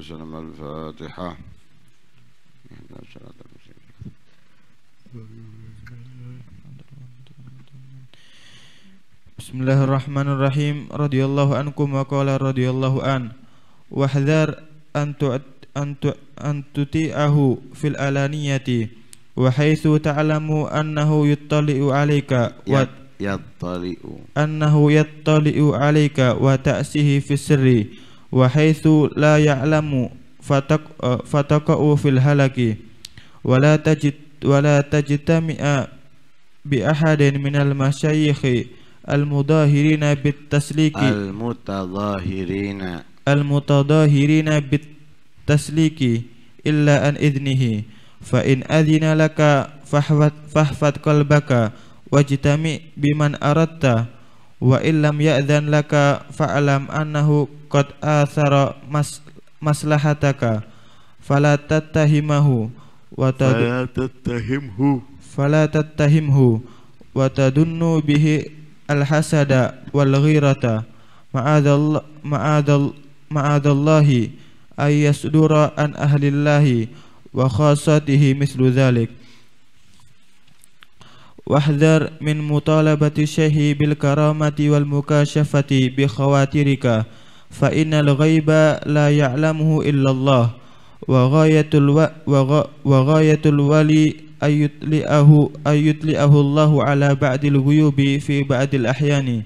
وسلم الفاتحة بسم الله الرحمن الرحيم رضي الله عنكم وقال رضي الله عنه واحذر أن أن تطيعه في الألانية وحيث تعلم أنه يطلع عليك يطلع أنه يطلع عليك وتأسيه في السر وحيث لا يعلم فتق فتقع في الهلك ولا تجد ولا تجتمع بأحد من المشايخ المظاهرين بالتسليك المتظاهرين المتظاهرين بالتسليك إلا عن إذنه فإن أذن لك فاحفظ قلبك واجتمع بمن أردت وإن لم يأذن لك فاعلم أنه qad athara mas maslahataka fala tattahimahu wa tattahimhu fala tattahimhu wa tadunnu bihi al-hasada wal ghirata ma'adallah ma'adallah ma'adallahi ay yasdura an ahlillahi wa khasatihi mislu dhalik wahdhar min mutalabati syaihi bil karamati wal mukashafati bi khawatirika فإن الغيب لا يعلمه إلا الله وغاية, الو... وغ... وغاية الولي أن يطلئه, أن يطلئه الله على بعد الغيوب في بعض الأحيان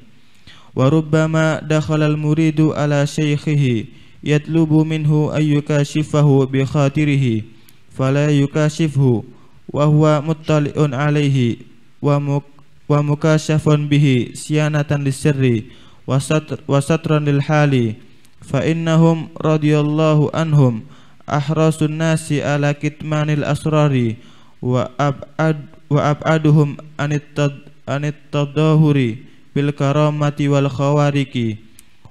وربما دخل المريد على شيخه يطلب منه أن يكاشفه بخاطره فلا يكاشفه وهو مطلع عليه ومكاشف به صيانة للسر وستر وسترا للحال فإنهم رضي الله عنهم أحرص الناس على كتمان الأسرار وأبعد وأبعدهم عن التد عن التظاهر بالكرامة والخوارق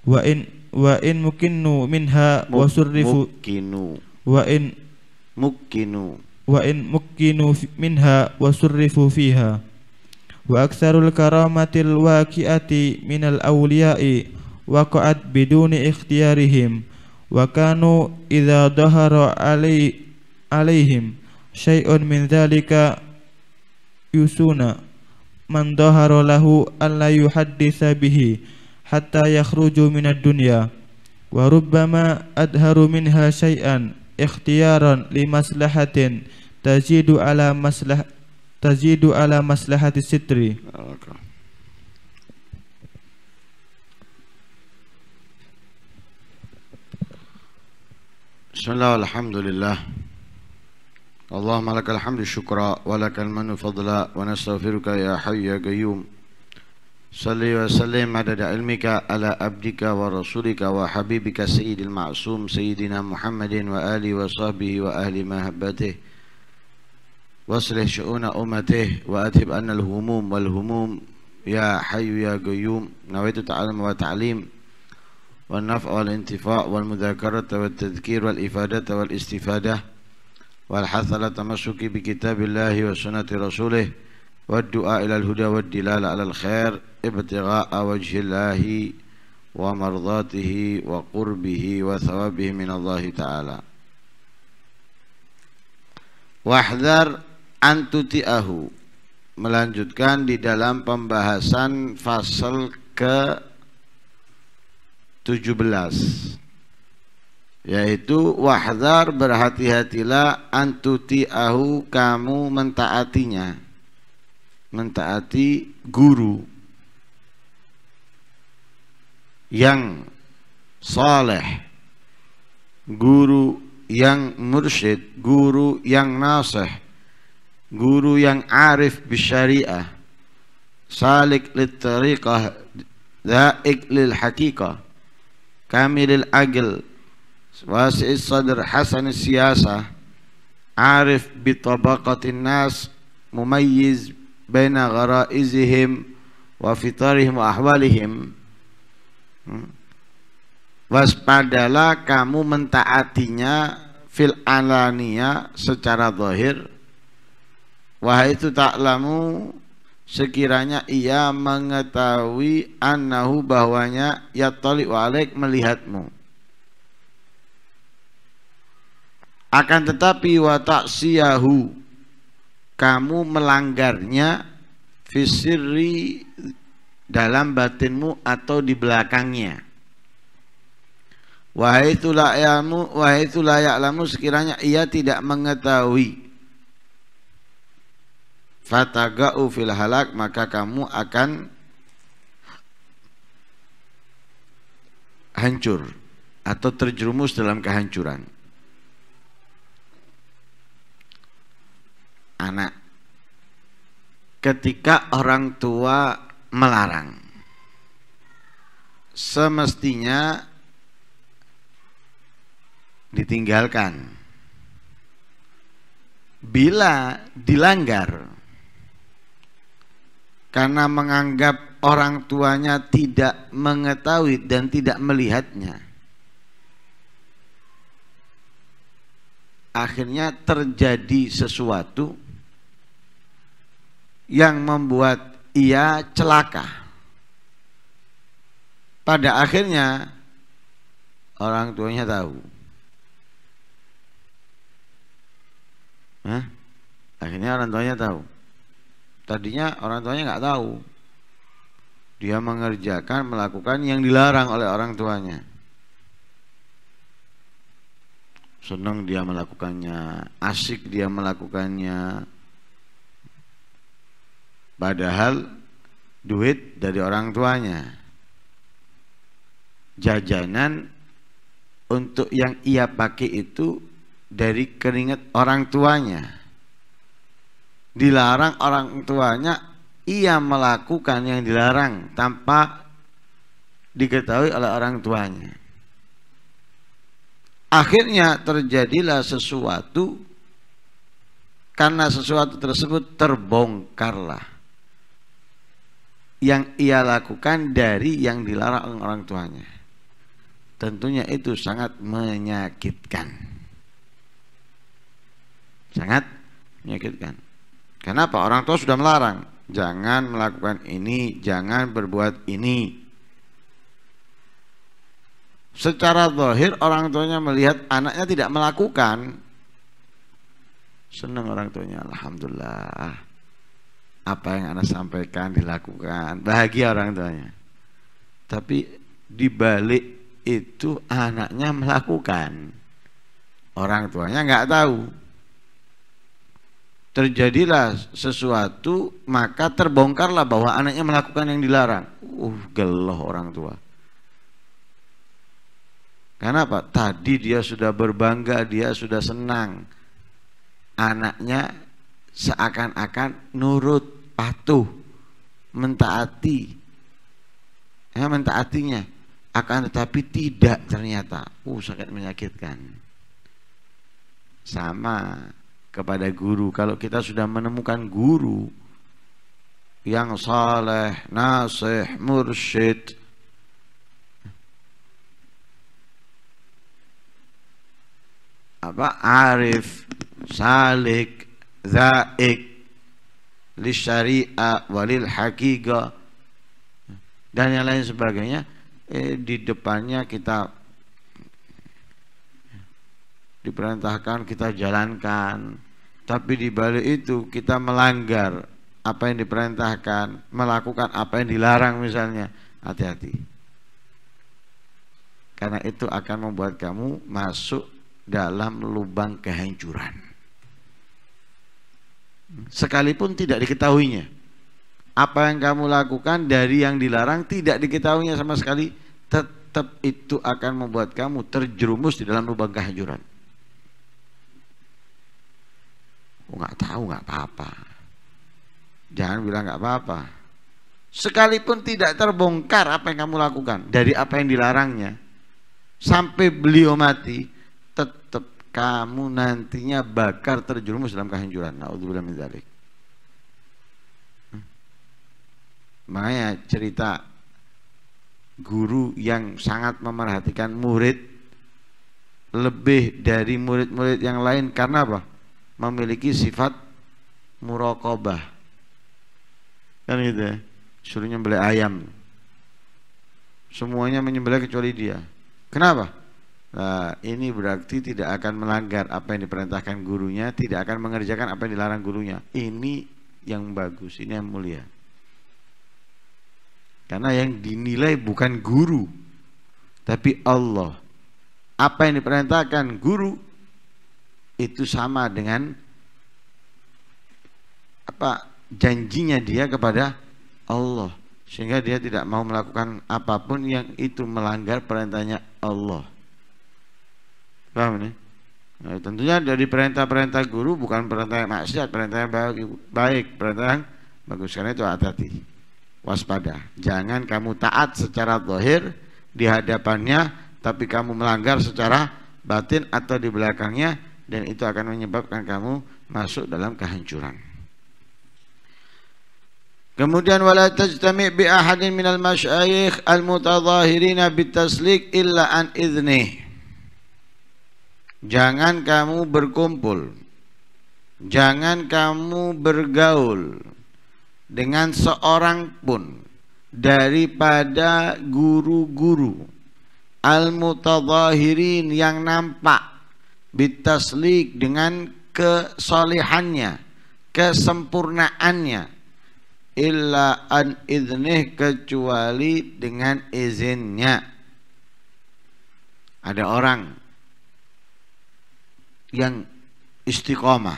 وإن وإن مكنوا منها وسرفوا مكنوا وإن مكنوا وإن مكنوا منها وسرفوا فيها وأكثر الكرامة الواكئة من الأولياء وقعت بدون اختيارهم وكانوا إذا ظهر علي عليهم شيء من ذلك يسون من ظهر له ألا يحدث به حتى يخرج من الدنيا وربما أدهر منها شيئا اختيارا لمصلحة تزيد على مصلح تزيد على مصلحة الستر بسم الله والحمد لله اللهم لك الحمد شكرا ولك المن فضلا ونستغفرك يا حي يا قيوم صلي وسلم عدد علمك على عبدك ورسولك وحبيبك سيد المعصوم سيدنا محمد وآله وصحبه وأهل محبته واصلح شؤون أمته وأذهب أن الهموم والهموم يا حي يا قيوم نويت تعلم وتعليم والنفع والانتفاع والمذاكرة والتذكير والإفادة والاستفادة والحث على التمسك بكتاب الله وسنة رسوله والدعاء إلى الهدى والدلال على الخير ابتغاء وجه الله ومرضاته وقربه وثوابه من الله تعالى واحذر antutiahu melanjutkan di dalam pembahasan fasal ke 17 yaitu wahdar berhati-hatilah antutiahu kamu mentaatinya mentaati guru yang saleh guru yang mursyid guru yang nasih guru yang arif bisyariah salik lit tariqah daik lil hakika kami agil wasi'is sadr hasan siyasah arif bitabaqatin nas mumayyiz baina gharaizihim wa fitarihim wa ahwalihim hmm. waspadalah kamu mentaatinya fil alania secara zahir Wahai itu taklamu sekiranya ia mengetahui anahu bahwanya ya tali walek melihatmu. Akan tetapi watak siyahu kamu melanggarnya fisiri dalam batinmu atau di belakangnya. Wahai itu itu layaklahmu sekiranya ia tidak mengetahui fataga'u fil halak maka kamu akan hancur atau terjerumus dalam kehancuran anak ketika orang tua melarang semestinya ditinggalkan bila dilanggar karena menganggap orang tuanya tidak mengetahui dan tidak melihatnya. Akhirnya terjadi sesuatu yang membuat ia celaka. Pada akhirnya orang tuanya tahu. Hah? Akhirnya orang tuanya tahu tadinya orang tuanya nggak tahu dia mengerjakan melakukan yang dilarang oleh orang tuanya senang dia melakukannya asik dia melakukannya padahal duit dari orang tuanya jajanan untuk yang ia pakai itu dari keringat orang tuanya dilarang orang tuanya ia melakukan yang dilarang tanpa diketahui oleh orang tuanya. Akhirnya terjadilah sesuatu karena sesuatu tersebut terbongkarlah yang ia lakukan dari yang dilarang orang tuanya. Tentunya itu sangat menyakitkan. Sangat menyakitkan. Kenapa? Orang tua sudah melarang. Jangan melakukan ini, jangan berbuat ini. Secara zahir orang tuanya melihat anaknya tidak melakukan. Senang orang tuanya, Alhamdulillah. Apa yang anak sampaikan dilakukan. Bahagia orang tuanya. Tapi dibalik itu anaknya melakukan. Orang tuanya nggak tahu terjadilah sesuatu maka terbongkarlah bahwa anaknya melakukan yang dilarang. Uh, geloh orang tua. Karena apa? Tadi dia sudah berbangga, dia sudah senang. Anaknya seakan-akan nurut, patuh, mentaati. Ya, mentaatinya. Akan tetapi tidak ternyata. Uh, sangat menyakitkan. Sama kepada guru. Kalau kita sudah menemukan guru yang saleh, nasih, mursyid, apa arif, salik, zaik, lisharia walil haqiqa, dan yang lain sebagainya, eh, di depannya kita diperintahkan kita jalankan tapi di balik itu kita melanggar apa yang diperintahkan melakukan apa yang dilarang misalnya hati-hati karena itu akan membuat kamu masuk dalam lubang kehancuran sekalipun tidak diketahuinya apa yang kamu lakukan dari yang dilarang tidak diketahuinya sama sekali tetap itu akan membuat kamu terjerumus di dalam lubang kehancuran Oh nggak tahu nggak apa-apa. Jangan bilang nggak apa-apa. Sekalipun tidak terbongkar apa yang kamu lakukan dari apa yang dilarangnya sampai beliau mati tetap kamu nantinya bakar terjerumus dalam kehancuran. allahumma dzalik. Hmm? Makanya cerita guru yang sangat memerhatikan murid lebih dari murid-murid yang lain karena apa? memiliki sifat murokobah kan gitu ya suruh nyembelih ayam semuanya menyembelih kecuali dia kenapa Nah, ini berarti tidak akan melanggar apa yang diperintahkan gurunya, tidak akan mengerjakan apa yang dilarang gurunya. Ini yang bagus, ini yang mulia. Karena yang dinilai bukan guru, tapi Allah. Apa yang diperintahkan guru itu sama dengan apa janjinya dia kepada Allah sehingga dia tidak mau melakukan apapun yang itu melanggar perintahnya Allah. Paham ini? Nah, tentunya dari perintah-perintah guru bukan perintah yang maksiat, perintah yang baik, baik perintah yang bagus karena itu hati-hati. Waspada, jangan kamu taat secara dohir di hadapannya tapi kamu melanggar secara batin atau di belakangnya dan itu akan menyebabkan kamu masuk dalam kehancuran. Kemudian wala tajtami bi ahadin minal masyayikh al-mutadhahirina bitaslik illa an idnih. Jangan kamu berkumpul. Jangan kamu bergaul dengan seorang pun daripada guru-guru al-mutadhahirin yang nampak bitaslik dengan kesolehannya, kesempurnaannya illa an idnih kecuali dengan izinnya ada orang yang istiqomah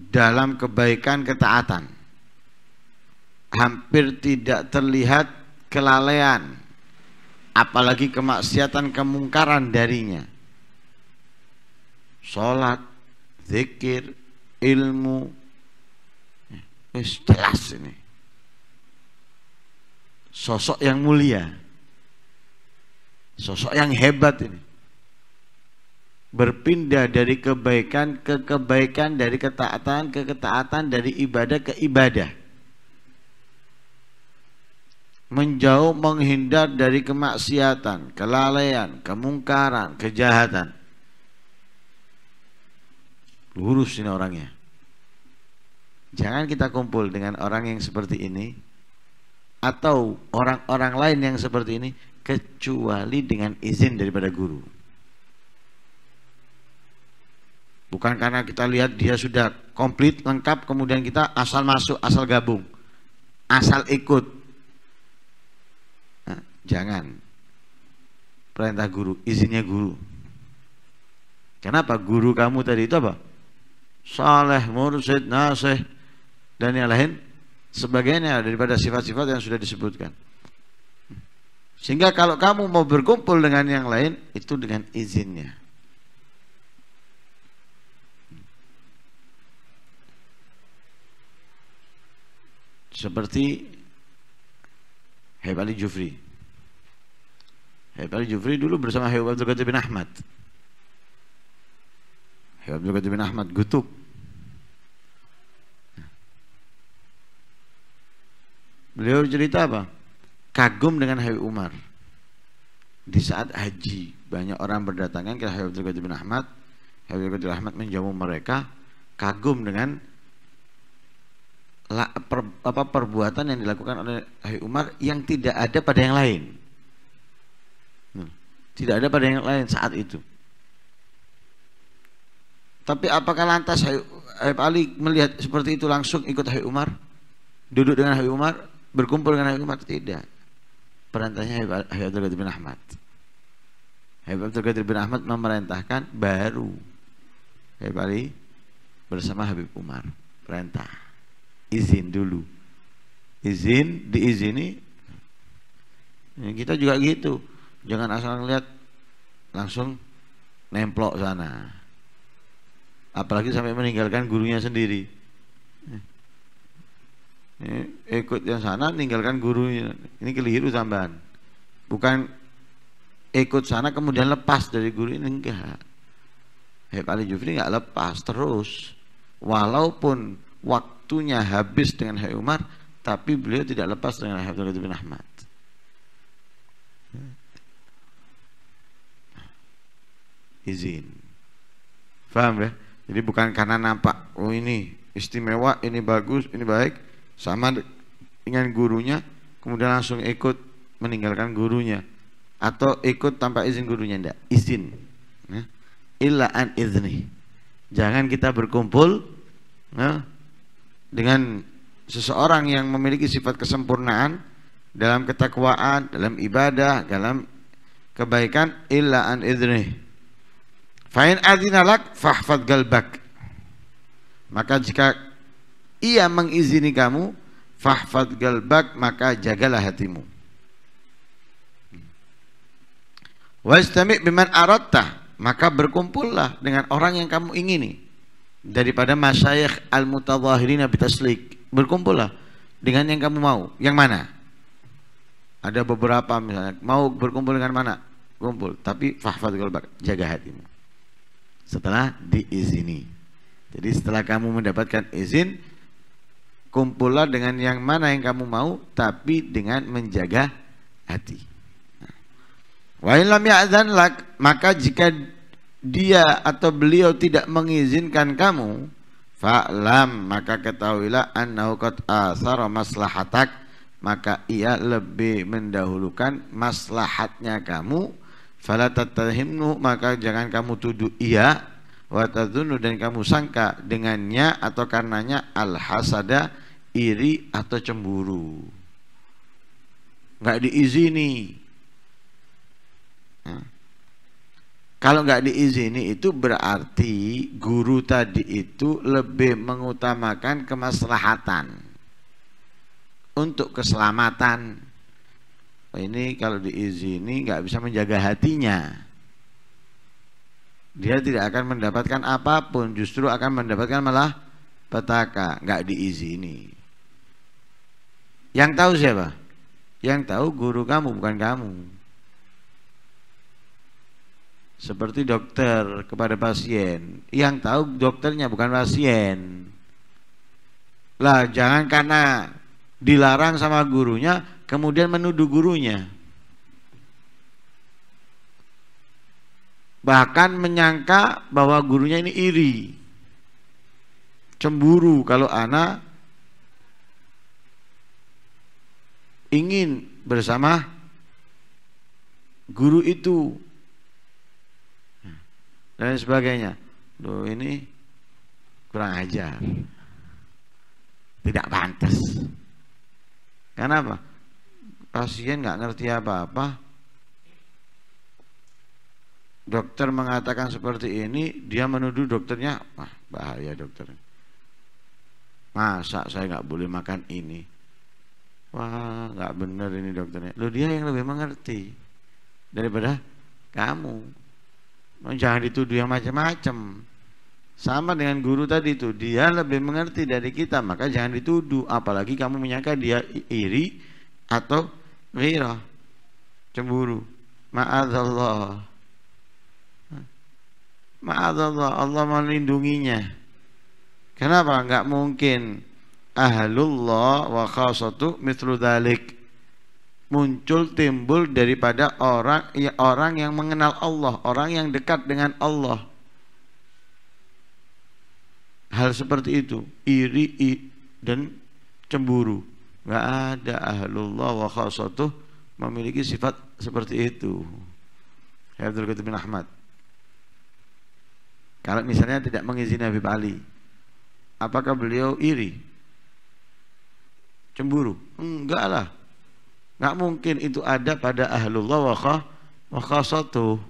dalam kebaikan ketaatan hampir tidak terlihat kelalaian apalagi kemaksiatan kemungkaran darinya sholat, zikir, ilmu. Eh, wis jelas ini. Sosok yang mulia. Sosok yang hebat ini. Berpindah dari kebaikan ke kebaikan, dari ketaatan ke ketaatan, dari ibadah ke ibadah. Menjauh menghindar dari kemaksiatan, kelalaian, kemungkaran, kejahatan lurus ini orangnya. Jangan kita kumpul dengan orang yang seperti ini atau orang-orang lain yang seperti ini kecuali dengan izin daripada guru. Bukan karena kita lihat dia sudah komplit, lengkap, kemudian kita asal masuk, asal gabung, asal ikut. Nah, jangan. Perintah guru, izinnya guru. Kenapa guru kamu tadi itu apa? saleh, mursid, nasih dan yang lain sebagainya daripada sifat-sifat yang sudah disebutkan. Sehingga kalau kamu mau berkumpul dengan yang lain itu dengan izinnya. Seperti Hebali Jufri. Hebali Jufri dulu bersama Hebali Abdul bin Ahmad. Habib Qadir bin Ahmad Gutub beliau cerita apa kagum dengan Habib Umar di saat haji banyak orang berdatangan ke Habib Qadir bin Ahmad Habib Qadir Ahmad menjamu mereka kagum dengan per, apa perbuatan yang dilakukan oleh Habib Umar yang tidak ada pada yang lain hmm. tidak ada pada yang lain saat itu tapi apakah lantas Habib Ali melihat seperti itu langsung ikut Habib Umar? Duduk dengan Habib Umar? Berkumpul dengan Habib Umar? Tidak. Perintahnya Habib Abdul Qadir bin Ahmad. Habib Abdul Qadir bin Ahmad memerintahkan baru Habib Ali bersama Habib Umar. Perintah. Izin dulu. Izin diizini. Ya, kita juga gitu. Jangan asal lihat langsung nemplok sana apalagi sampai meninggalkan gurunya sendiri eh, eh, ikut yang sana meninggalkan gurunya ini keliru tambahan bukan ikut sana kemudian lepas dari guru ini enggak Hei, Ali Jufri enggak lepas terus walaupun waktunya habis dengan Hei Umar tapi beliau tidak lepas dengan Abdul bin Ahmad izin. Faham ya? Jadi bukan karena nampak, oh ini istimewa, ini bagus, ini baik, sama dengan gurunya, kemudian langsung ikut meninggalkan gurunya atau ikut tanpa izin gurunya enggak izin ya. illa an izni jangan kita berkumpul nah, dengan seseorang yang memiliki sifat kesempurnaan dalam ketakwaan dalam ibadah dalam kebaikan illa an izni Fa'in adinalak fahfad galbak. Maka jika ia mengizini kamu, fahfad galbak maka jagalah hatimu. Wastami biman aratta maka berkumpullah dengan orang yang kamu ingini daripada masyayikh al-mutadhahirina bitaslik berkumpullah dengan yang kamu mau yang mana ada beberapa misalnya mau berkumpul dengan mana kumpul tapi fahfad galbak jaga hatimu setelah diizini. Jadi setelah kamu mendapatkan izin, kumpullah dengan yang mana yang kamu mau, tapi dengan menjaga hati. Nah. Wa ilam ya'zan lak, maka jika dia atau beliau tidak mengizinkan kamu, fa'lam maka ketahuilah annahu qad asara maslahatak, maka ia lebih mendahulukan maslahatnya kamu Fala tatahimnu maka jangan kamu tuduh ia wa dan kamu sangka dengannya atau karenanya al hasada iri atau cemburu. Nggak diizini. Nah. Kalau nggak diizini itu berarti guru tadi itu lebih mengutamakan kemaslahatan untuk keselamatan ini kalau diizini nggak bisa menjaga hatinya dia tidak akan mendapatkan apapun justru akan mendapatkan malah petaka nggak diizini yang tahu siapa yang tahu guru kamu bukan kamu seperti dokter kepada pasien yang tahu dokternya bukan pasien lah jangan karena dilarang sama gurunya kemudian menuduh gurunya. Bahkan menyangka bahwa gurunya ini iri, cemburu kalau anak ingin bersama guru itu dan sebagainya. Loh ini kurang ajar. Tidak pantas. Kenapa? pasien nggak ngerti apa-apa dokter mengatakan seperti ini dia menuduh dokternya wah bahaya dokter masa saya nggak boleh makan ini wah nggak bener ini dokternya lo dia yang lebih mengerti daripada kamu jangan dituduh yang macam-macam sama dengan guru tadi itu dia lebih mengerti dari kita maka jangan dituduh apalagi kamu menyangka dia iri atau Ghirah, cemburu. Ma'adallah. Ma'adallah, Allah melindunginya. Kenapa? Enggak mungkin. Ahlullah wa khasatu mitlu dalik. Muncul timbul daripada orang ya, orang yang mengenal Allah, orang yang dekat dengan Allah. Hal seperti itu, iri, iri dan cemburu. Gak ada ahlullah wa khasatuh memiliki sifat seperti itu. Ya, Abdul Qadir bin Ahmad. Kalau misalnya tidak mengizinkan Habib Ali, apakah beliau iri? Cemburu? Enggak lah. Enggak mungkin itu ada pada ahlullah wa khasatuh.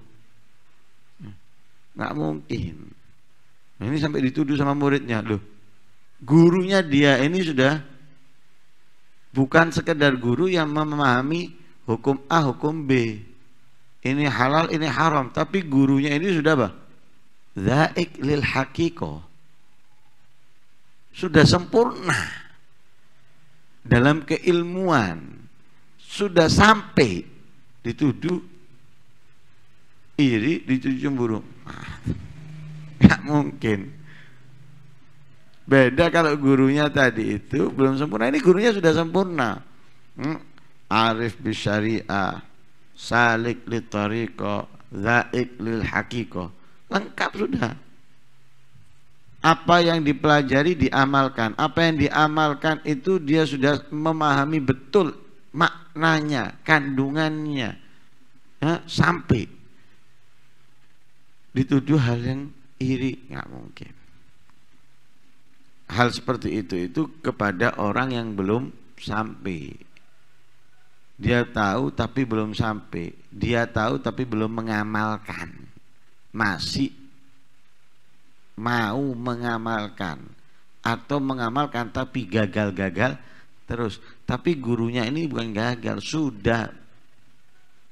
Enggak mungkin. ini sampai dituduh sama muridnya, loh. Gurunya dia ini sudah Bukan sekedar guru yang memahami hukum A, hukum B. Ini halal, ini haram. Tapi gurunya ini sudah apa? Zaik lil hakiko. Sudah sempurna dalam keilmuan. Sudah sampai dituduh iri, dituduh cemburu. Gak mungkin Beda kalau gurunya tadi itu belum sempurna. Ini gurunya sudah sempurna. Hmm? Arif bisyariah, salik li tariqo, zaik lil hakiko. Lengkap sudah. Apa yang dipelajari diamalkan. Apa yang diamalkan itu dia sudah memahami betul maknanya, kandungannya. Ya, sampai dituduh hal yang iri nggak mungkin hal seperti itu itu kepada orang yang belum sampai. Dia tahu tapi belum sampai. Dia tahu tapi belum mengamalkan. Masih mau mengamalkan atau mengamalkan tapi gagal-gagal terus. Tapi gurunya ini bukan gagal, sudah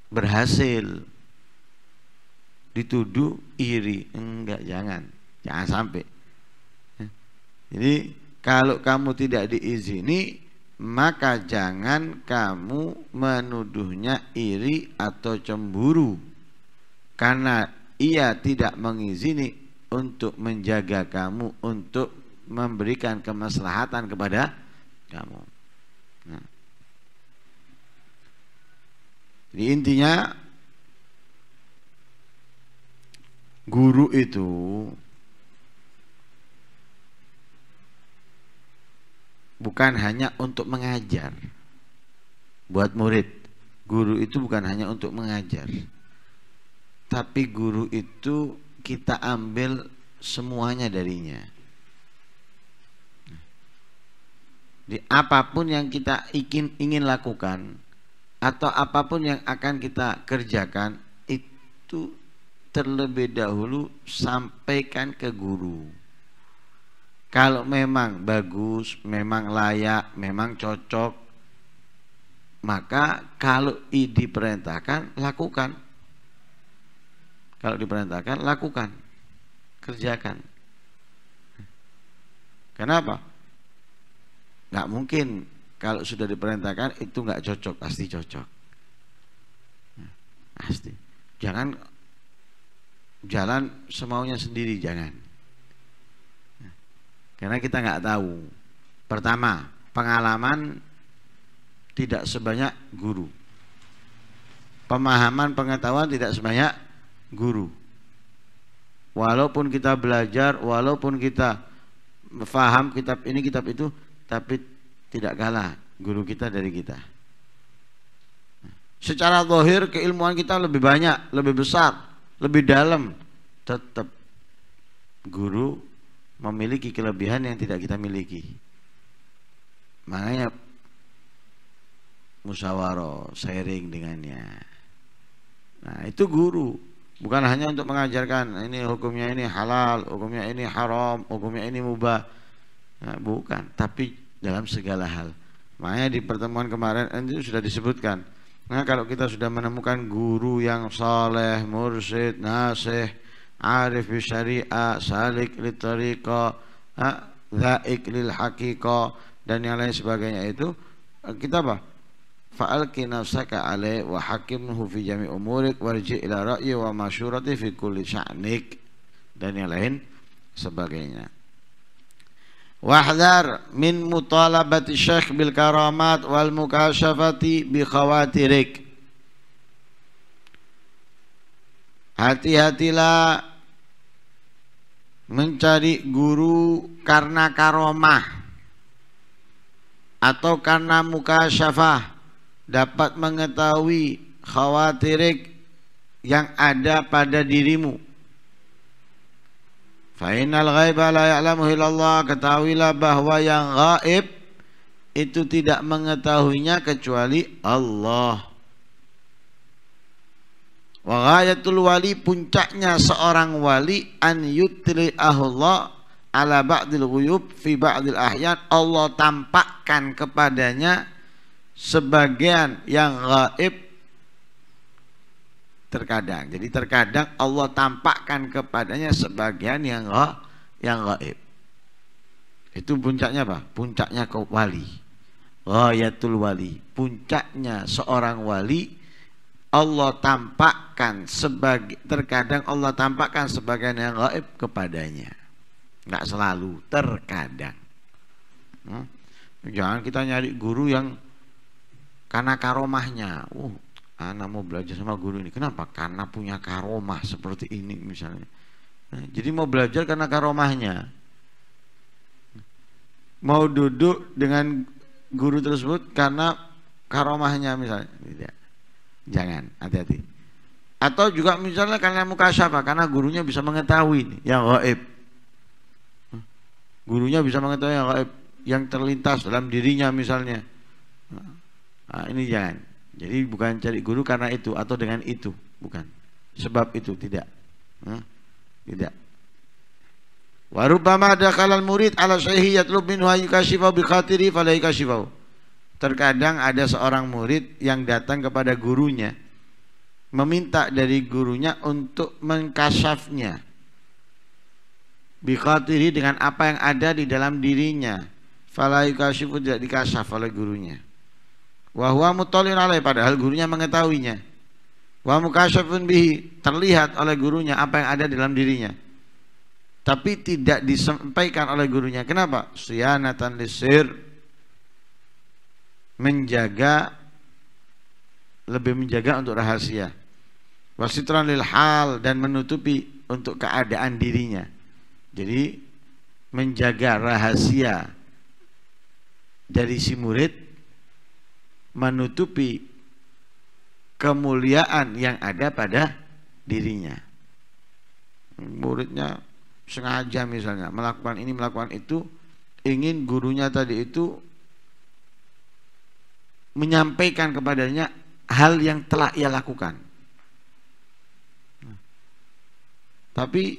berhasil. Dituduh iri. Enggak, jangan. Jangan sampai jadi kalau kamu tidak diizini maka jangan kamu menuduhnya iri atau cemburu karena ia tidak mengizini untuk menjaga kamu untuk memberikan kemaslahatan kepada kamu. Nah. Jadi intinya guru itu bukan hanya untuk mengajar buat murid. Guru itu bukan hanya untuk mengajar. Tapi guru itu kita ambil semuanya darinya. Di apapun yang kita ingin ingin lakukan atau apapun yang akan kita kerjakan itu terlebih dahulu sampaikan ke guru. Kalau memang bagus, memang layak, memang cocok, maka kalau diperintahkan lakukan. Kalau diperintahkan lakukan, kerjakan. Kenapa? Nggak mungkin kalau sudah diperintahkan itu nggak cocok, pasti cocok. Pasti. Jangan jalan semaunya sendiri, jangan karena kita nggak tahu. Pertama, pengalaman tidak sebanyak guru. Pemahaman pengetahuan tidak sebanyak guru. Walaupun kita belajar, walaupun kita faham kitab ini kitab itu, tapi tidak kalah guru kita dari kita. Secara zahir keilmuan kita lebih banyak, lebih besar, lebih dalam. Tetap guru memiliki kelebihan yang tidak kita miliki. Makanya musyawarah, sharing dengannya. Nah, itu guru bukan hanya untuk mengajarkan nah, ini hukumnya ini halal, hukumnya ini haram, hukumnya ini mubah. Nah, bukan, tapi dalam segala hal. Makanya di pertemuan kemarin eh, itu sudah disebutkan. Nah, kalau kita sudah menemukan guru yang saleh, mursyid, nasih, عارف syariah salik li tariqa dhaik lil haqiqa dan yang lain sebagainya itu eh, kita apa fa'alki nafsaka alai wa hakimnuhu fi jami umurik warji ila ra'yi wa masyurati fi kulli sya'nik dan yang lain sebagainya wahdar min mutalabati syekh bil karamat wal mukasyafati bi khawatirik hati-hatilah mencari guru karena karomah atau karena muka syafah dapat mengetahui khawatirik yang ada pada dirimu. Fainal ghaiba la ya'lamu illallah ketahuilah bahwa yang gaib itu tidak mengetahuinya kecuali Allah. Waghayatul wali puncaknya seorang wali an yutli Allah ala ba'dil ghuyub fi ba'dil ahyan Allah tampakkan kepadanya sebagian yang gaib terkadang. Jadi terkadang Allah tampakkan kepadanya sebagian yang ga, yang gaib. Itu puncaknya apa? Puncaknya ke wali. Ghayatul wali. Puncaknya seorang wali Allah tampakkan sebagai terkadang Allah tampakkan sebagian yang gaib kepadanya nggak selalu terkadang hmm? jangan kita nyari guru yang karena karomahnya uh anak mau belajar sama guru ini kenapa karena punya karomah seperti ini misalnya nah, jadi mau belajar karena karomahnya mau duduk dengan guru tersebut karena karomahnya misalnya tidak gitu ya. Jangan, hati-hati. Atau juga misalnya karena muka syafa, karena gurunya bisa mengetahui yang gaib. Gurunya bisa mengetahui yang gaib, yang terlintas dalam dirinya misalnya. Nah, ini jangan. Jadi bukan cari guru karena itu atau dengan itu, bukan. Sebab itu tidak. Nah, tidak. Warubama ada kalal murid ala sehiyat yatlub minhu ayyukashifahu bi khatiri shiva. Terkadang ada seorang murid yang datang kepada gurunya meminta dari gurunya untuk mengkasafnya diri dengan apa yang ada di dalam dirinya fala tidak dikasaf oleh gurunya wahuwa huwa alai padahal gurunya mengetahuinya wa mukasyafun bihi terlihat oleh gurunya apa yang ada di dalam dirinya tapi tidak disampaikan oleh gurunya kenapa suyanatan lisir menjaga lebih menjaga untuk rahasia wasitran lil hal dan menutupi untuk keadaan dirinya jadi menjaga rahasia dari si murid menutupi kemuliaan yang ada pada dirinya muridnya sengaja misalnya melakukan ini melakukan itu ingin gurunya tadi itu menyampaikan kepadanya hal yang telah ia lakukan. tapi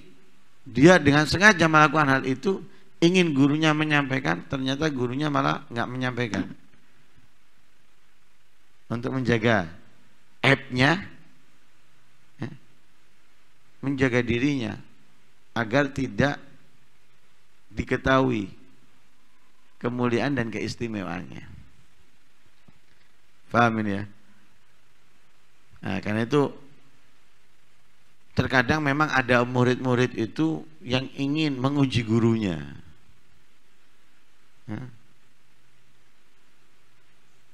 dia dengan sengaja melakukan hal itu ingin gurunya menyampaikan, ternyata gurunya malah nggak menyampaikan. Untuk menjaga app-nya, ya, menjaga dirinya agar tidak diketahui kemuliaan dan keistimewaannya. Paham ini ya? Nah, karena itu terkadang memang ada murid-murid itu yang ingin menguji gurunya.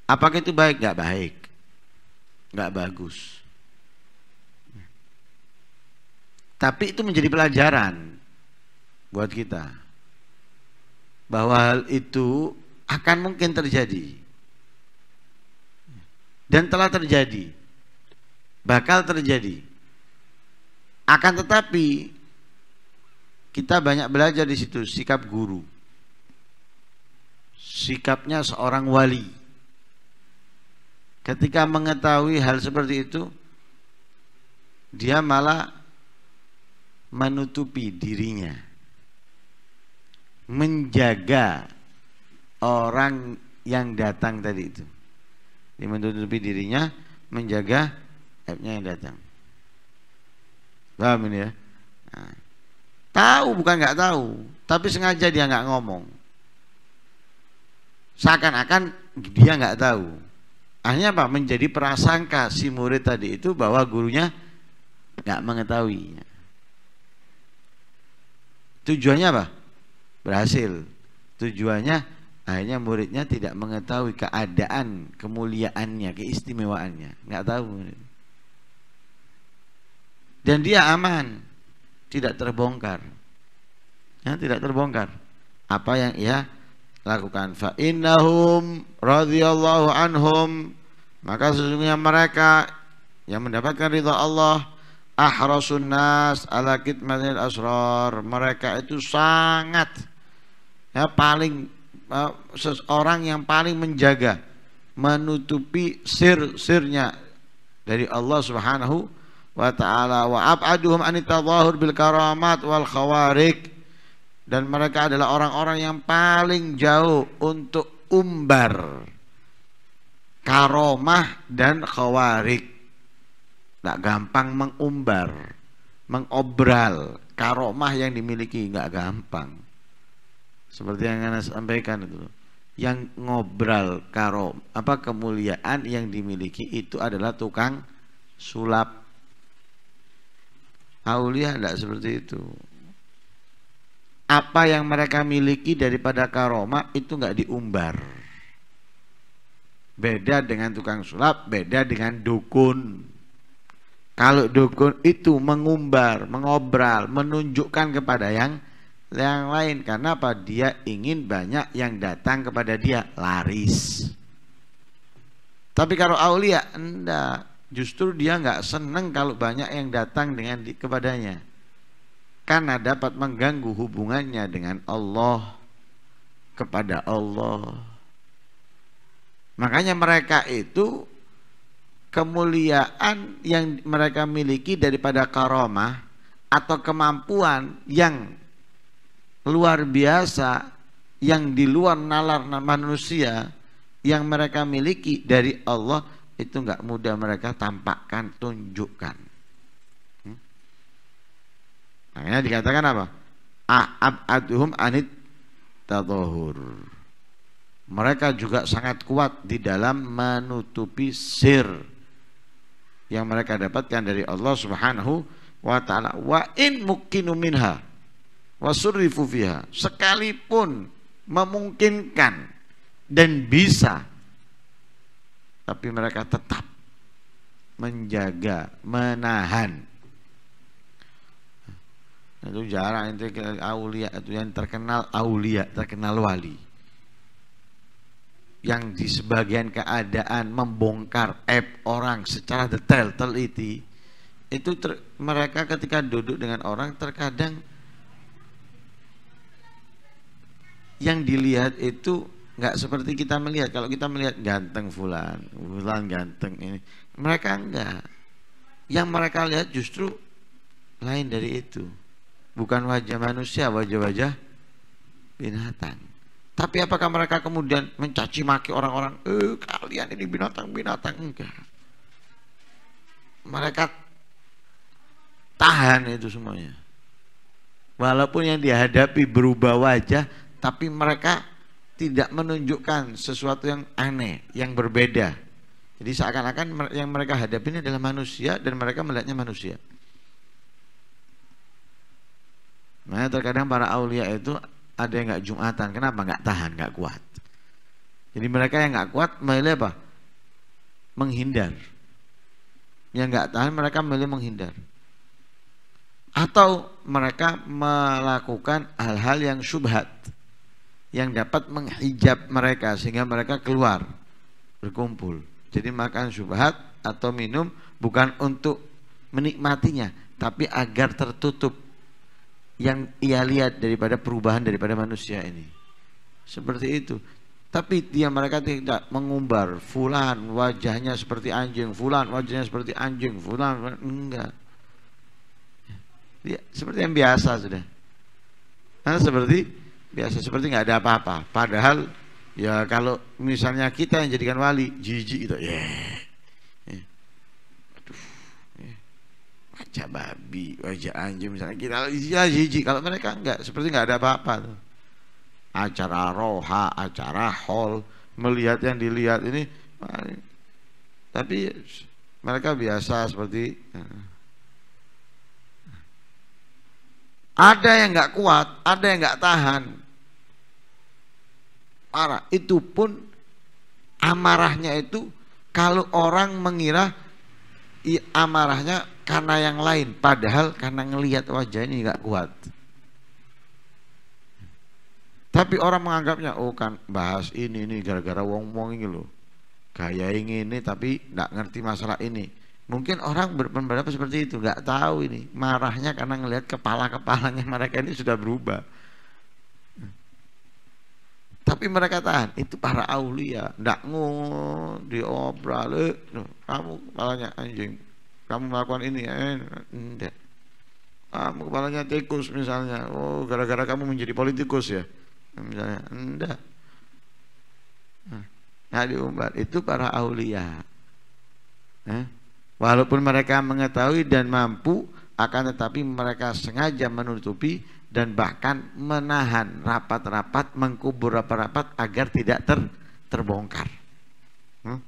Apakah itu baik? Gak baik. Gak bagus. Tapi itu menjadi pelajaran buat kita. Bahwa hal itu akan mungkin terjadi dan telah terjadi bakal terjadi akan tetapi kita banyak belajar di situ sikap guru sikapnya seorang wali ketika mengetahui hal seperti itu dia malah menutupi dirinya menjaga orang yang datang tadi itu menutupi dirinya menjaga aibnya yang datang paham ini ya nah, tahu bukan nggak tahu tapi sengaja dia nggak ngomong seakan-akan dia nggak tahu akhirnya apa menjadi prasangka si murid tadi itu bahwa gurunya nggak mengetahuinya. tujuannya apa berhasil tujuannya Akhirnya muridnya tidak mengetahui keadaan kemuliaannya, keistimewaannya, nggak tahu Dan dia aman, tidak terbongkar. Ya, tidak terbongkar. Apa yang ia lakukan? Fa innahum radhiyallahu anhum maka sesungguhnya mereka yang mendapatkan ridha Allah ahrasun nas ala kitmanil asrar mereka itu sangat ya paling uh, seseorang yang paling menjaga menutupi sir-sirnya dari Allah Subhanahu wa taala wa ab'aduhum anitadhahur bil karamat wal khawarik dan mereka adalah orang-orang yang paling jauh untuk umbar karomah dan khawarik tak gampang mengumbar mengobral karomah yang dimiliki nggak gampang seperti yang anda sampaikan itu yang ngobral karo apa kemuliaan yang dimiliki itu adalah tukang sulap aulia tidak seperti itu apa yang mereka miliki daripada karoma itu nggak diumbar beda dengan tukang sulap beda dengan dukun kalau dukun itu mengumbar mengobral menunjukkan kepada yang yang lain karena apa dia ingin banyak yang datang kepada dia laris tapi kalau aulia enggak justru dia nggak seneng kalau banyak yang datang dengan di, kepadanya karena dapat mengganggu hubungannya dengan Allah kepada Allah makanya mereka itu kemuliaan yang mereka miliki daripada karomah atau kemampuan yang luar biasa yang di luar nalar manusia yang mereka miliki dari Allah itu nggak mudah mereka tampakkan tunjukkan hmm? makanya dikatakan apa Aab adhum anit tadohur. mereka juga sangat kuat di dalam menutupi sir yang mereka dapatkan dari Allah Subhanahu wa taala wa in mukkinu minha wasurrifu fiha sekalipun memungkinkan dan bisa tapi mereka tetap menjaga menahan itu jarang itu aulia itu yang terkenal aulia terkenal wali yang di sebagian keadaan membongkar app orang secara detail teliti itu ter, mereka ketika duduk dengan orang terkadang yang dilihat itu nggak seperti kita melihat kalau kita melihat ganteng fulan fulan ganteng ini mereka enggak yang mereka lihat justru lain dari itu bukan wajah manusia wajah-wajah binatang tapi apakah mereka kemudian mencaci maki orang-orang eh kalian ini binatang-binatang enggak mereka tahan itu semuanya walaupun yang dihadapi berubah wajah tapi mereka tidak menunjukkan sesuatu yang aneh, yang berbeda. Jadi seakan-akan yang mereka hadapi ini adalah manusia dan mereka melihatnya manusia. Nah terkadang para aulia itu ada yang nggak jumatan, kenapa nggak tahan, nggak kuat. Jadi mereka yang nggak kuat milih apa? Menghindar. Yang nggak tahan mereka milih menghindar. Atau mereka melakukan hal-hal yang syubhat yang dapat menghijab mereka sehingga mereka keluar berkumpul. Jadi makan subhat atau minum bukan untuk menikmatinya, tapi agar tertutup yang ia lihat daripada perubahan daripada manusia ini. Seperti itu. Tapi dia mereka tidak mengumbar fulan wajahnya seperti anjing, fulan wajahnya seperti anjing, fulan enggak. Ya, seperti yang biasa sudah. Nah, seperti biasa seperti nggak ada apa-apa padahal ya kalau misalnya kita yang jadikan wali jijik itu, ya Aja wajah babi wajah anjing misalnya kita ya jijik kalau mereka nggak seperti nggak ada apa-apa tuh acara roha acara hall melihat yang dilihat ini tapi mereka biasa seperti eh. ada yang nggak kuat, ada yang nggak tahan parah itu pun amarahnya itu kalau orang mengira amarahnya karena yang lain padahal karena ngelihat wajahnya ini nggak kuat tapi orang menganggapnya oh kan bahas ini ini gara-gara wong wong ini loh gaya ini ini tapi nggak ngerti masalah ini mungkin orang berpendapat seperti itu nggak tahu ini marahnya karena ngelihat kepala kepalanya mereka ini sudah berubah tapi mereka tahan. Itu para aulia, ndak ngun, diobrale. Eh, kamu kepalanya anjing. Kamu melakukan ini, ya? eh, enggak. Kamu kepalanya tikus misalnya. Oh, gara-gara kamu menjadi politikus ya. Misalnya, enggak. Nah, diumbar itu para aulia. Eh, walaupun mereka mengetahui dan mampu, akan tetapi mereka sengaja menutupi dan bahkan menahan rapat-rapat, mengkubur rapat-rapat agar tidak ter, terbongkar. Hmm?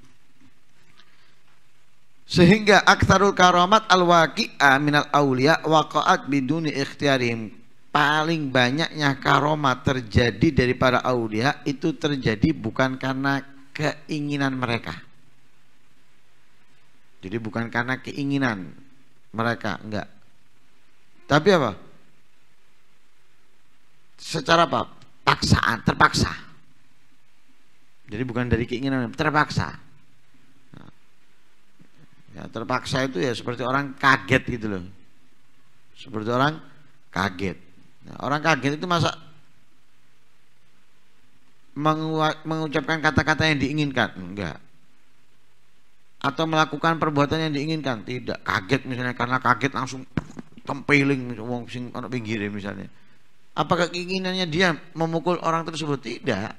Sehingga aktarul karomat al-waqi'a minal awliya waqa'at biduni ikhtiarihim. Paling banyaknya karomat terjadi daripada para awliya itu terjadi bukan karena keinginan mereka. Jadi bukan karena keinginan mereka, enggak. Tapi apa? secara apa? Paksaan, terpaksa. Jadi bukan dari keinginan, terpaksa. Ya, terpaksa itu ya seperti orang kaget gitu loh. Seperti orang kaget. Nah, orang kaget itu masa mengucapkan kata-kata yang diinginkan? Enggak. Atau melakukan perbuatan yang diinginkan? Tidak. Kaget misalnya karena kaget langsung tempeling wong sing pinggir misalnya. Apakah keinginannya dia memukul orang tersebut? Tidak.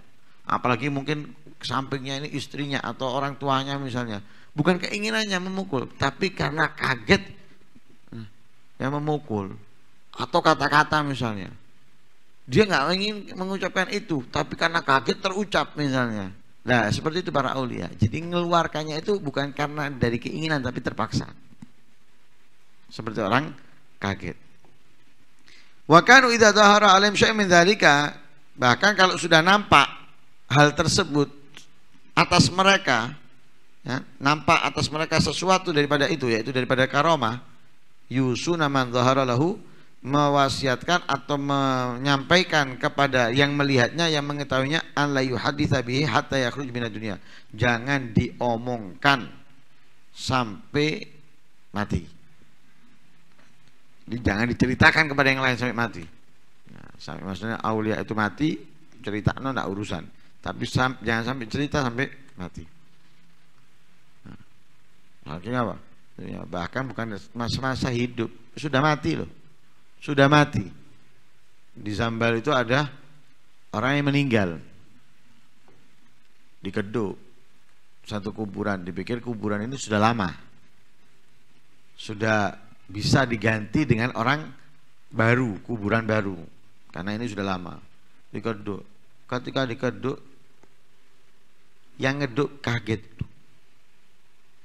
Apalagi mungkin sampingnya ini istrinya atau orang tuanya misalnya. Bukan keinginannya memukul, tapi karena kaget eh, yang memukul. Atau kata-kata misalnya. Dia nggak ingin mengucapkan itu, tapi karena kaget terucap misalnya. Nah, seperti itu para aulia. Jadi ngeluarkannya itu bukan karena dari keinginan, tapi terpaksa. Seperti orang kaget. Wakanu kanu idza zahara alaihim syai' bahkan kalau sudah nampak hal tersebut atas mereka, ya, nampak atas mereka sesuatu daripada itu yaitu daripada karoma yusuna nama lahu mewasiatkan atau menyampaikan kepada yang melihatnya yang mengetahuinya an la yuhadditsa hatta yakhruj minad Jangan diomongkan sampai mati jangan diceritakan kepada yang lain sampai mati nah, sampai maksudnya aulia itu mati cerita no tidak urusan tapi sam, jangan sampai cerita sampai mati nah, artinya apa ya, bahkan bukan masa-masa hidup sudah mati loh sudah mati di Zambal itu ada orang yang meninggal di keduk, satu kuburan dipikir kuburan ini sudah lama sudah bisa diganti dengan orang baru, kuburan baru. Karena ini sudah lama. Dikeduk. Ketika dikeduk, yang ngeduk kaget.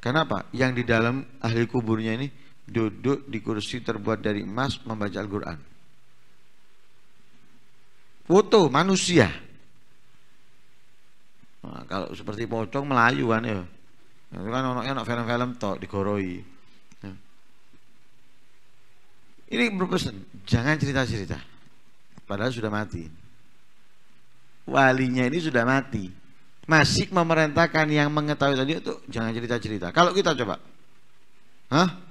Kenapa? Yang di dalam ahli kuburnya ini duduk di kursi terbuat dari emas membaca Al-Quran. Foto manusia. Nah, kalau seperti pocong Melayu kan ya. Itu kan anak-anak film-film tok digoroi ini berpesan, jangan cerita-cerita. Padahal sudah mati. Walinya ini sudah mati. Masih memerintahkan yang mengetahui tadi itu jangan cerita-cerita. Kalau kita coba, hah?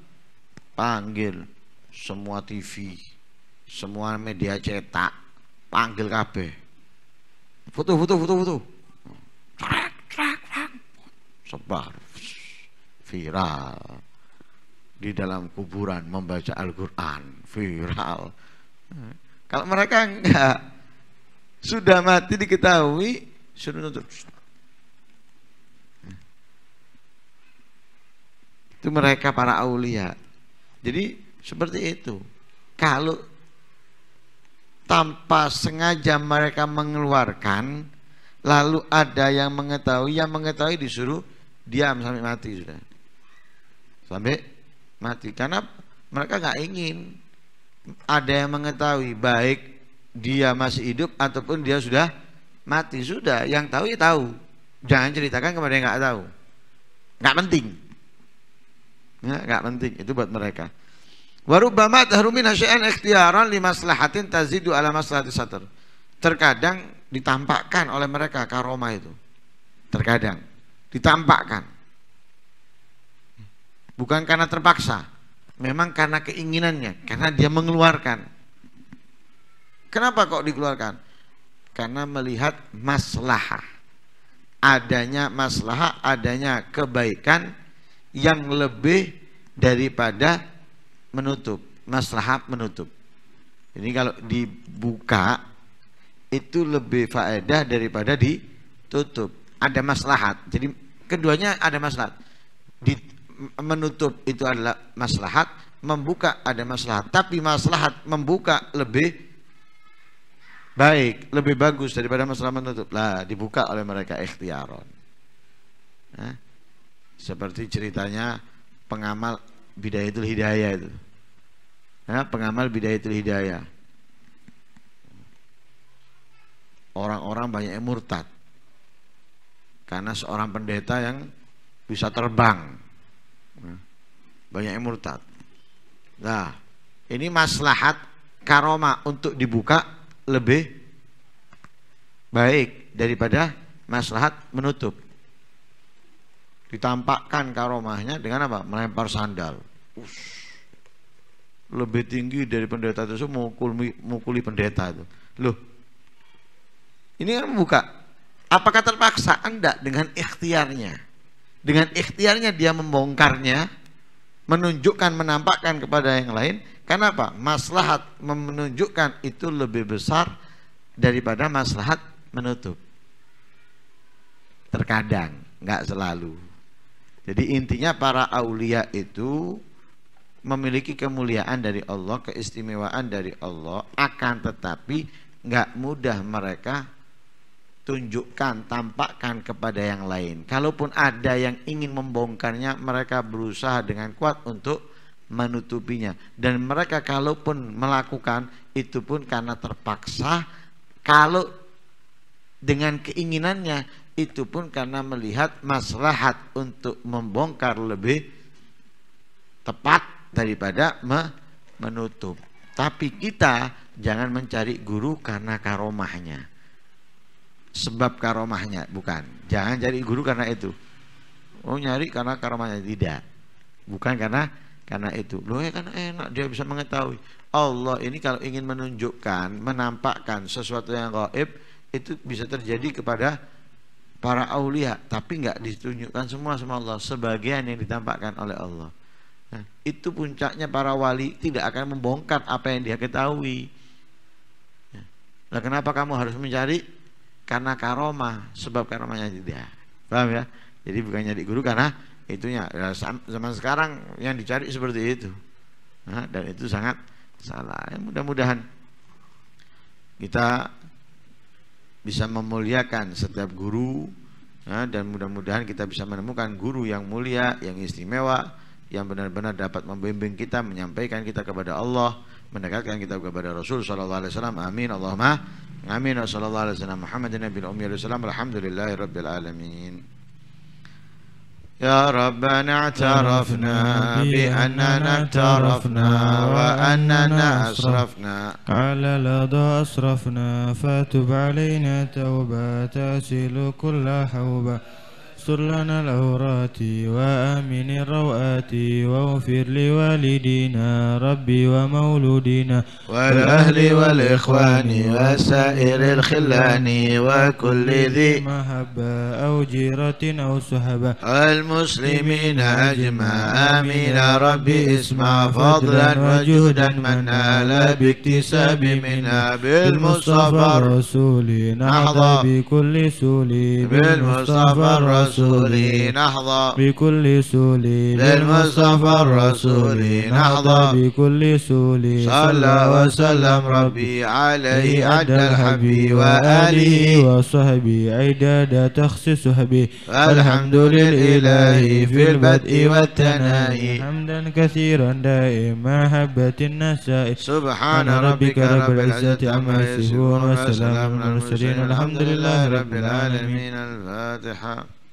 Panggil semua TV, semua media cetak, panggil KB. Foto, foto, foto, foto. Trak, trak, trak. Sebar, viral di dalam kuburan membaca Al-Quran viral kalau mereka enggak sudah mati diketahui sudah nutup. itu mereka para aulia jadi seperti itu kalau tanpa sengaja mereka mengeluarkan lalu ada yang mengetahui yang mengetahui disuruh diam sampai mati sudah sampai mati karena mereka nggak ingin ada yang mengetahui baik dia masih hidup ataupun dia sudah mati sudah yang tahu ya tahu jangan ceritakan kepada yang nggak tahu nggak penting ya, nggak penting itu buat mereka warubama tahrumin hasyan ikhtiaran limaslahatin tazidu ala maslahati satr terkadang ditampakkan oleh mereka karoma itu terkadang ditampakkan Bukan karena terpaksa, memang karena keinginannya, karena dia mengeluarkan. Kenapa kok dikeluarkan? Karena melihat maslahah. Adanya maslahah, adanya kebaikan yang lebih daripada menutup. Maslahat menutup. Ini kalau dibuka itu lebih faedah daripada ditutup. Ada maslahat. Jadi keduanya ada maslahat menutup itu adalah maslahat, membuka ada maslahat, tapi maslahat membuka lebih baik, lebih bagus daripada masalah menutup. Lah, dibuka oleh mereka ikhtiaron. Nah, seperti ceritanya pengamal bidayatul hidayah itu. Nah, pengamal bidayatul hidayah. Orang-orang banyak yang murtad. Karena seorang pendeta yang bisa terbang banyak yang murtad. Nah, ini maslahat karoma untuk dibuka lebih baik daripada maslahat menutup. Ditampakkan karomahnya dengan apa? Melempar sandal. Ush lebih tinggi dari pendeta itu semua mukul, mukuli pendeta itu. Loh, ini kan buka. Apakah terpaksa Anda dengan ikhtiarnya? dengan ikhtiarnya dia membongkarnya menunjukkan menampakkan kepada yang lain Kenapa? maslahat menunjukkan itu lebih besar daripada maslahat menutup terkadang nggak selalu jadi intinya para aulia itu memiliki kemuliaan dari Allah keistimewaan dari Allah akan tetapi nggak mudah mereka tunjukkan, tampakkan kepada yang lain. Kalaupun ada yang ingin membongkarnya, mereka berusaha dengan kuat untuk menutupinya. Dan mereka kalaupun melakukan, itu pun karena terpaksa, kalau dengan keinginannya, itu pun karena melihat maslahat untuk membongkar lebih tepat daripada menutup. Tapi kita jangan mencari guru karena karomahnya sebab karomahnya, bukan. Jangan jadi guru karena itu. Oh nyari karena karomahnya tidak, bukan karena karena itu. Loh ya kan enak dia bisa mengetahui. Allah ini kalau ingin menunjukkan, menampakkan sesuatu yang gaib itu bisa terjadi kepada para aulia, tapi nggak ditunjukkan semua sama Allah. Sebagian yang ditampakkan oleh Allah. Nah, itu puncaknya para wali tidak akan membongkar apa yang dia ketahui. Nah, kenapa kamu harus mencari karena karoma sebab karomanya tidak paham ya jadi bukan nyari guru karena itunya ya, zaman sekarang yang dicari seperti itu nah, dan itu sangat salah ya, mudah-mudahan kita bisa memuliakan setiap guru ya, dan mudah-mudahan kita bisa menemukan guru yang mulia yang istimewa yang benar-benar dapat membimbing kita menyampaikan kita kepada Allah mendekatkan kita kepada Rasul Shallallahu Alaihi Wasallam Amin Allahumma آمين وصلى الله على سيدنا محمد النبي الأمي والسلام الحمد لله رب العالمين يا ربنا اعترفنا بأننا اعترفنا وأننا أسرفنا على الأضاء أسرفنا فتب علينا توبة تسيل كل حوبة واستر لنا العورات وآمن الروآت واغفر لوالدينا ربي ومولودنا والأهل والإخوان وسائر الخلان وكل ذي محبة أو جيرة أو سهبة المسلمين أجمع آمين ربي اسمع فضلا وجهدا من نال باكتساب منا بالمصطفى الرسول نحظى بكل سول بالمصطفى الرسول الرسول نهضة بكل سولي للمصطفى الرسول نهضة بكل سولي صلى وسلم ربي عليه عد الحبي وآله وصحبي عداد تخصيص به الحمد للإله في البدء والتنائي حمدا كثيرا دائما محبة النساء سبحان ربك رب العزة عما يصفون وسلام على المرسلين الحمد لله رب العالمين الفاتحة